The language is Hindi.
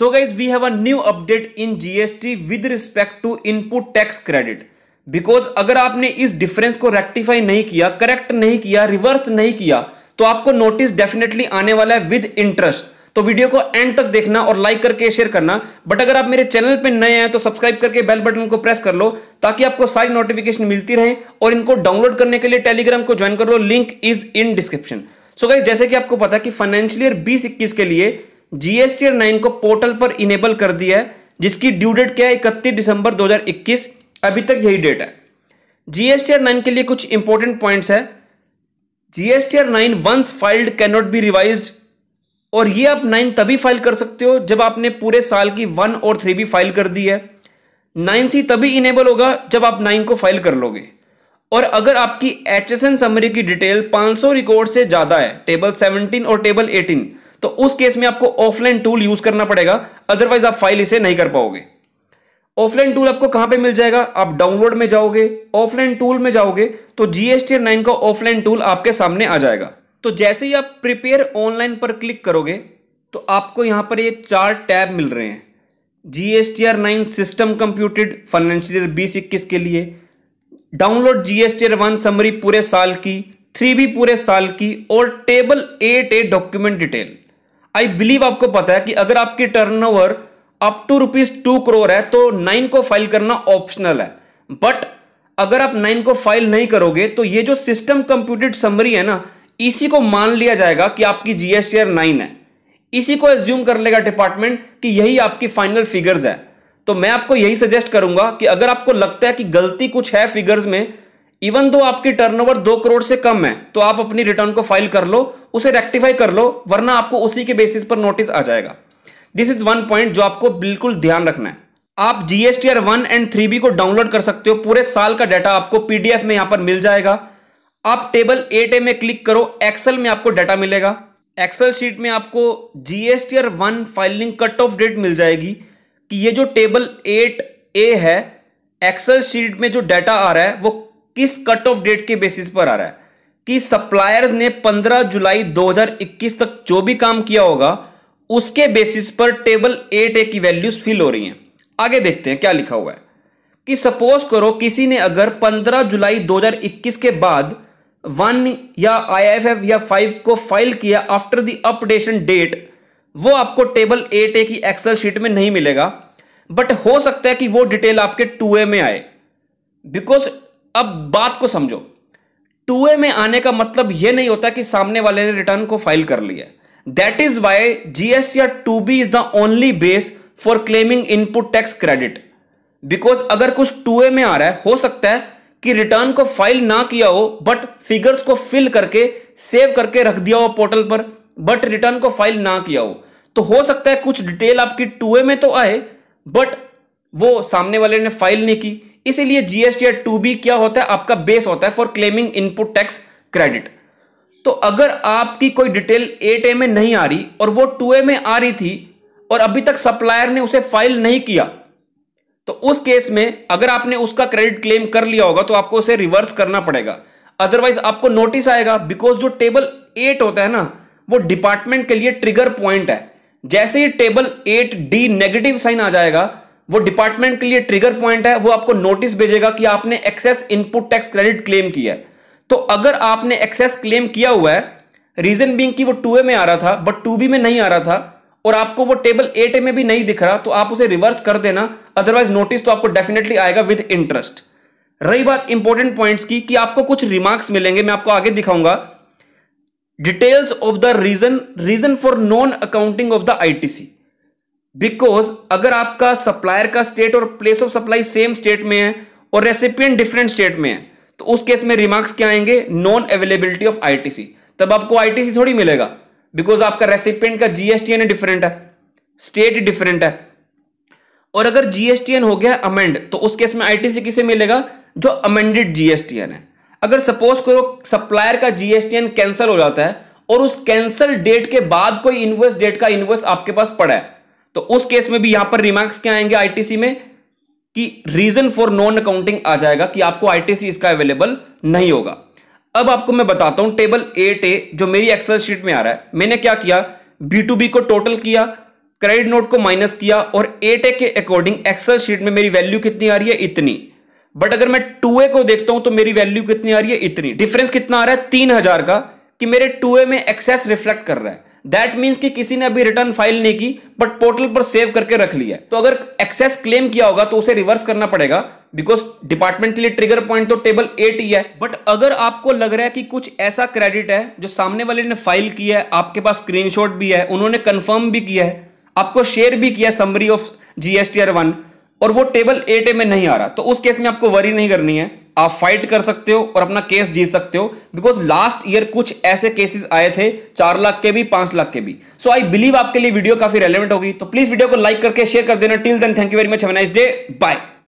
so guys we have a new update in GST with respect to input tax credit because अगर आपने इस डिफरेंस को रेक्टिफाई नहीं किया करेक्ट नहीं किया रिवर्स नहीं किया तो आपको नोटिस डेफिनेटली आने वाला है विद इंटरेस्ट तो वीडियो को एंड तक देखना और लाइक करके शेयर करना बट अगर आप मेरे चैनल पे नए हैं तो सब्सक्राइब करके बेल बटन को प्रेस कर लो ताकि आपको सारी नोटिफिकेशन मिलती रहे और इनको डाउनलोड करने के लिए टेलीग्राम को ज्वाइन कर लो link is in description so guys जैसे कि आपको पता है कि फाइनेंशियल ईयर बीस के लिए जीएसटीआर नाइन को पोर्टल पर इनेबल कर दिया है जिसकी ड्यू डेट क्या है इकतीस दिसंबर 2021 अभी तक यही डेट है जीएसटीआर नाइन के लिए कुछ इंपॉर्टेंट पॉइंट्स है GSTR nine once filed can not be revise और ये आप नाइन तभी फाइल कर सकते हो जब आपने पूरे साल की वन और थ्री भी फाइल कर दी है नाइन सी तभी इनेबल होगा जब आप नाइन को फाइल कर लोगे और अगर आपकी एच एस एन समरी की डिटेल 500 रिकॉर्ड से ज़्यादा है टेबल 17 और टेबल तो उस केस में आपको ऑफलाइन टूल यूज करना पड़ेगा अदरवाइज आप फाइल इसे नहीं कर पाओगे ऑफलाइन टूल आपको कहां पे मिल जाएगा आप डाउनलोड में जाओगे ऑफलाइन टूल में जाओगे तो जीएसटी नाइन का ऑफलाइन टूल आपके सामने आ जाएगा तो जैसे ही आप प्रिपेयर ऑनलाइन पर क्लिक करोगे तो आपको यहां पर ये चार टैब मिल रहे हैं GSTR R nine system computed financial year बीस इक्कीस के लिए download GSTR R one summary पूरे साल की थ्री भी पूरे साल की और table eight A document detail I believe आपको पता है कि अगर आपकी turnover up to rupees two crore है तो नाइन को फाइल करना ऑप्शनल है बट अगर आप नाइन को फाइल नहीं करोगे तो ये जो सिस्टम कंप्यूटेड समरी है ना इसी को मान लिया जाएगा कि आपकी जीएसटीआर नाइन है इसी को एज्यूम कर लेगा डिपार्टमेंट कि यही आपकी फाइनल फिगर्स है तो मैं आपको यही सजेस्ट करूंगा कि अगर आपको लगता है कि गलती कुछ है फिगर्स में इवन दो आपकी टर्नओवर दो करोड़ से कम है तो आप अपनी रिटर्न को फाइल कर लो उसे रेक्टिफाई कर लो वरना आपको उसी के बेसिस पर नोटिस आ जाएगा दिस इज वन पॉइंट जो आपको बिल्कुल ध्यान रखना है आप R one and three B को डाउनलोड कर सकते हो पूरे साल का डाटा आपको पीडीएफ में यहां पर मिल जाएगा आप टेबल एट ए में क्लिक करो एक्सेल में आपको डाटा मिलेगा एक्सेल शीट में आपको GST R one filing cut off date मिल जाएगी कि ये जो टेबल एट ए है एक्सेल शीट में जो डाटा आ रहा है वो किस कट ऑफ डेट के बेसिस पर आ रहा है कि सप्लायर्स ने 15 जुलाई 2021 तक जो भी काम किया होगा उसके बेसिस पर टेबल एट ए की वैल्यूज फिल हो रही हैं आगे देखते हैं क्या लिखा हुआ है कि सपोज करो किसी ने अगर 15 जुलाई 2021 के बाद वन या आईएफएफ या फाइव को फाइल किया आफ्टर द अपडेशन डेट वो आपको टेबल एट ए की एक्सेल शीट में नहीं मिलेगा बट हो सकता है कि वो डिटेल आपके टू ए में आए बिकॉज अब बात को समझो टू ए में आने का मतलब यह नहीं होता कि सामने वाले ने रिटर्न को फाइल कर लिया that is why GST two B is the only base for claiming input tax credit because अगर कुछ टू ए में आ रहा है हो सकता है कि रिटर्न को फाइल ना किया हो बट फिगर्स को फिल करके सेव करके रख दिया हो पोर्टल पर बट रिटर्न को फाइल ना किया हो तो हो सकता है कुछ डिटेल आपकी टू ए में तो आए बट वो सामने वाले ने फाइल नहीं की इसीलिए जीएसटी टू बी क्या होता है आपका बेस होता है for claiming input tax credit तो अगर आपकी कोई डिटेल एट ए में नहीं आ रही और वो टू ए में आ रही थी और अभी तक सप्लायर ने उसे फाइल नहीं किया तो उस केस में अगर आपने उसका क्रेडिट क्लेम कर लिया होगा तो आपको उसे रिवर्स करना पड़ेगा अदरवाइज आपको नोटिस आएगा बिकॉज जो टेबल एट होता है ना वो डिपार्टमेंट के लिए ट्रिगर पॉइंट है जैसे ही table eight D negative sign आ जाएगा वो डिपार्टमेंट के लिए ट्रिगर पॉइंट है वो आपको नोटिस भेजेगा कि आपने excess input tax credit claim किया है तो अगर आपने एक्सेस क्लेम किया हुआ है रीजन बींग की वो टू में आ रहा था बट टू बी में नहीं आ रहा था और आपको वो टेबल एट में भी नहीं दिख रहा तो आप उसे रिवर्स कर देना अदरवाइज नोटिस तो आपको डेफिनेटली आएगा विद इंटरेस्ट रही बात इंपॉर्टेंट पॉइंट्स की कि आपको कुछ रिमार्क्स मिलेंगे मैं आपको आगे दिखाऊंगा details of the reason reason for non accounting of the ITC because अगर आपका सप्लायर का स्टेट और place of supply same state में है और रेसिपियन डिफरेंट स्टेट में है तो उस केस में रिमार्क्स क्या आएंगे नॉन अवेलेबिलिटी ऑफ आईटीसी तब आपको आईटीसी थोड़ी मिलेगा बिकॉज आपका रेसिपियन का जीएसटीएन डिफरेंट है स्टेट डिफरेंट है और अगर जीएसटीएन हो गया अमेंड तो उस केस में आईटीसी किसे मिलेगा जो अमेंडेड जीएसटीएन है अगर सपोज करो सप्लायर का जीएसटीएन कैंसिल हो जाता है और उस कैंसल डेट के बाद कोई इन्वेस्ट डेट का इन्वेस्ट आपके पास पड़ा है तो उस केस में भी यहां पर रिमार्क्स क्या आएंगे आईटीसी में कि रीजन फॉर नॉन अकाउंटिंग आ जाएगा कि आपको आईटीसी इसका अवेलेबल नहीं होगा अब आपको मैं बताता हूं टेबल एट ए जो मेरी एक्सेल शीट में आ रहा है मैंने क्या किया बी टू बी को टोटल किया क्रेडिट नोट को माइनस किया और एट ए के अकॉर्डिंग एक्सेल शीट में मेरी वैल्यू कितनी आ रही है इतनी बट अगर मैं टू ए को देखता हूं तो मेरी वैल्यू कितनी आ रही है इतनी डिफरेंस कितना आ रहा है तीन हजार का कि मेरे टू ए में एक्सेस रिफ्लेक्ट कर रहा है दैट मीन्स कि किसी ने अभी रिटर्न फाइल नहीं की बट पोर्टल पर सेव करके रख लिया है तो अगर एक्सेस क्लेम किया होगा तो उसे रिवर्स करना पड़ेगा बिकॉज डिपार्टमेंट के लिए ट्रिगर पॉइंट तो टेबल एट ही है बट अगर आपको लग रहा है कि कुछ ऐसा क्रेडिट है जो सामने वाले ने फाइल किया है आपके पास स्क्रीनशॉट भी है उन्होंने कंफर्म भी किया है आपको शेयर भी किया समरी ऑफ जीएसटीआर वन और वो टेबल एट ए में नहीं आ रहा तो उस केस में आपको वरी नहीं करनी है आप फाइट कर सकते हो और अपना केस जीत सकते हो बिकॉज लास्ट ईयर कुछ ऐसे केसेस आए थे चार लाख के भी पांच लाख के भी सो आई बिलीव आपके लिए वीडियो काफी रेलिवेंट होगी तो प्लीज वीडियो को लाइक करके शेयर कर देना till then thank you very much nice day bye